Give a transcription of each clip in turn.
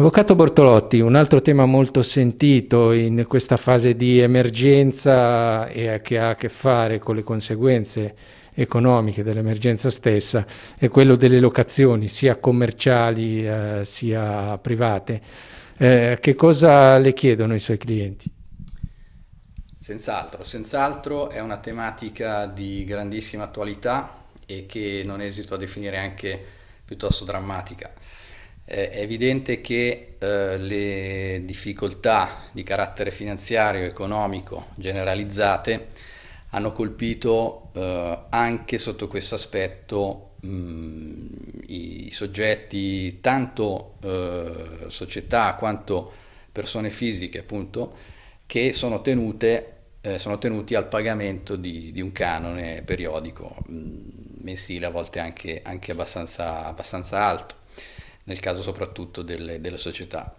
Avvocato Bortolotti, un altro tema molto sentito in questa fase di emergenza e che ha a che fare con le conseguenze economiche dell'emergenza stessa è quello delle locazioni, sia commerciali eh, sia private. Eh, che cosa le chiedono i suoi clienti? Senz'altro, senz'altro è una tematica di grandissima attualità e che non esito a definire anche piuttosto drammatica è evidente che eh, le difficoltà di carattere finanziario e economico generalizzate hanno colpito eh, anche sotto questo aspetto mh, mm, i soggetti, tanto eh, società quanto persone fisiche, appunto, che sono, tenute, eh, sono tenuti al pagamento di, di un canone periodico, mm, mensile, a volte anche, anche abbastanza, abbastanza alto nel caso soprattutto delle, delle società.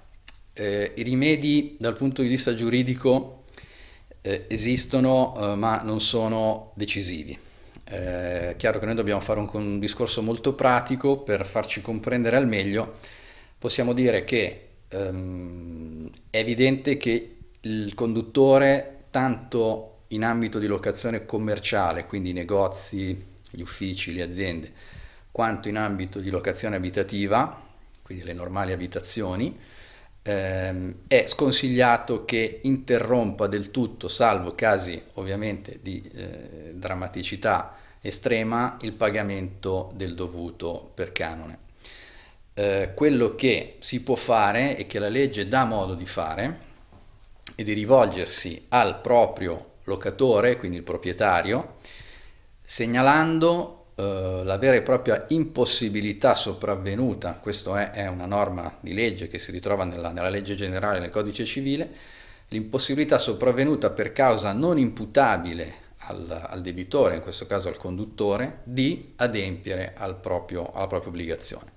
Eh, I rimedi dal punto di vista giuridico eh, esistono eh, ma non sono decisivi. è eh, chiaro che noi dobbiamo fare un, un discorso molto pratico per farci comprendere al meglio. Possiamo dire che ehm, è evidente che il conduttore, tanto in ambito di locazione commerciale, quindi negozi, gli uffici, le aziende, quanto in ambito di locazione abitativa, quindi le normali abitazioni, ehm, è sconsigliato che interrompa del tutto, salvo casi ovviamente di eh, drammaticità estrema, il pagamento del dovuto per canone. Eh, quello che si può fare e che la legge dà modo di fare è di rivolgersi al proprio locatore, quindi il proprietario, segnalando eh, la vera e propria impossibilità sopravvenuta, questa è, è, una norma di legge che si ritrova nella, nella legge generale nel codice civile, l'impossibilità sopravvenuta per causa non imputabile al, al, debitore, in questo caso al conduttore, di adempiere al proprio, alla propria obbligazione.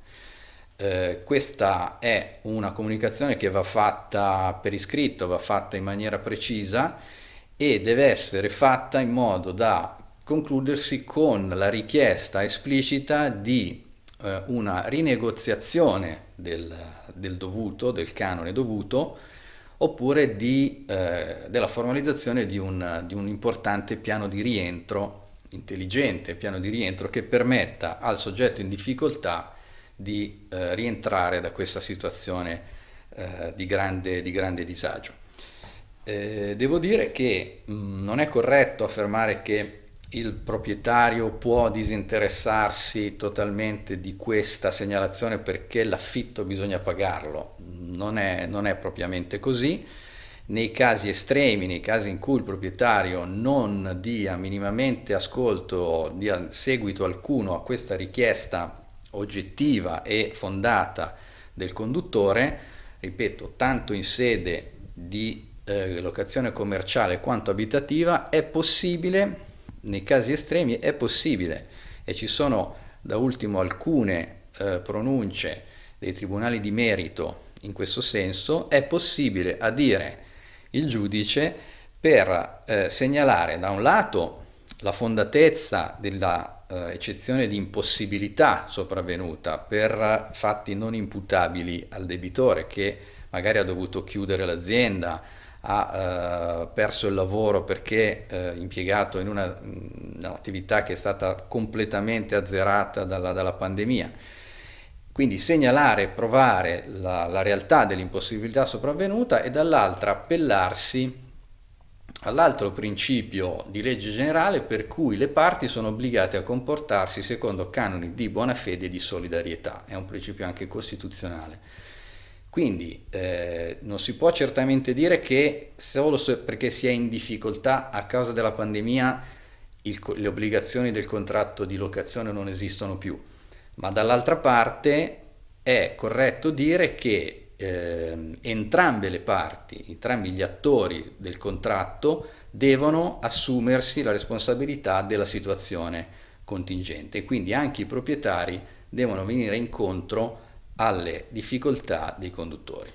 Eh, questa è una comunicazione che va fatta per iscritto, va fatta in maniera precisa e deve essere fatta in modo da concludersi con la richiesta esplicita di eh, una rinegoziazione del, del, dovuto, del canone dovuto, oppure di, eh, della formalizzazione di un, di un importante piano di rientro intelligente, piano di rientro che permetta al soggetto in difficoltà di eh, rientrare da questa situazione eh, di, grande, di, grande, disagio. Eh, devo dire che mh, mm, non è corretto affermare che il proprietario può disinteressarsi totalmente di questa segnalazione perché l'affitto bisogna pagarlo, non è, non è propriamente così. Nei casi estremi, nei casi in cui il proprietario non dia minimamente ascolto, dia seguito alcuno a questa richiesta oggettiva e fondata del conduttore, ripeto, tanto in sede di eh, locazione commerciale quanto abitativa, è possibile nei casi estremi è possibile e ci sono da ultimo alcune eh, pronunce dei tribunali di merito in questo senso, è possibile adire il giudice per eh, segnalare da un lato la fondatezza della eh, eccezione di impossibilità sopravvenuta per fatti non imputabili al debitore che magari ha dovuto chiudere l'azienda, ha eh, perso il lavoro perché eh, impiegato in un'attività mm, che è stata completamente azzerata dalla, dalla pandemia. Quindi segnalare, provare la, la, realtà dell'impossibilità sopravvenuta e dall'altra appellarsi all'altro principio di legge generale per cui le parti sono obbligate a comportarsi secondo canoni di buona fede e di solidarietà, è un principio anche costituzionale. Quindi eh, non si può certamente dire che solo perché si è in difficoltà a causa della pandemia il, le obbligazioni del contratto di locazione non esistono più, ma dall'altra parte è corretto dire che eh, entrambe le parti, entrambi gli attori del contratto devono assumersi la responsabilità della situazione contingente, e quindi anche i proprietari devono venire incontro alle difficoltà dei conduttori.